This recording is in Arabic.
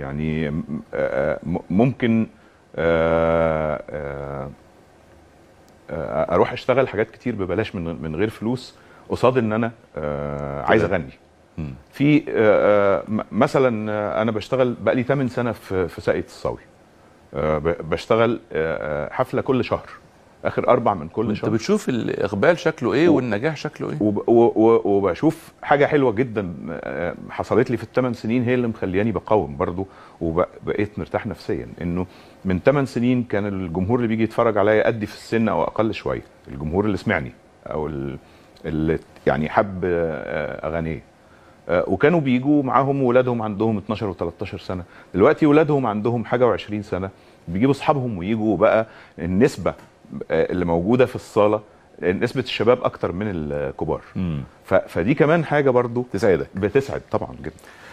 يعني ممكن اروح اشتغل حاجات كتير ببلاش من من غير فلوس قصاد ان انا عايز اغني في مثلا انا بشتغل بقالي 8 سنه في ساقية الصاوي بشتغل حفله كل شهر اخر اربع من كل شهر انت بتشوف الاقبال شكله ايه و... والنجاح شكله ايه وب... و... وبشوف حاجه حلوه جدا آه، حصلت لي في الثمان سنين هي اللي مخلياني بقاوم برضو وبقيت مرتاح نفسيا انه من ثمان سنين كان الجمهور اللي بيجي يتفرج عليا قدي في السن او اقل شويه الجمهور اللي سمعني او اللي يعني حب آه، اغانيه آه، وكانوا بيجوا معاهم ولادهم عندهم 12 و13 سنه دلوقتي ولادهم عندهم حاجه و20 سنه بيجيبوا اصحابهم ويجوا بقى النسبه اللي موجوده في الصاله نسبه الشباب اكتر من الكبار فدي كمان حاجه برضو تساعدك بتسعد طبعا جدا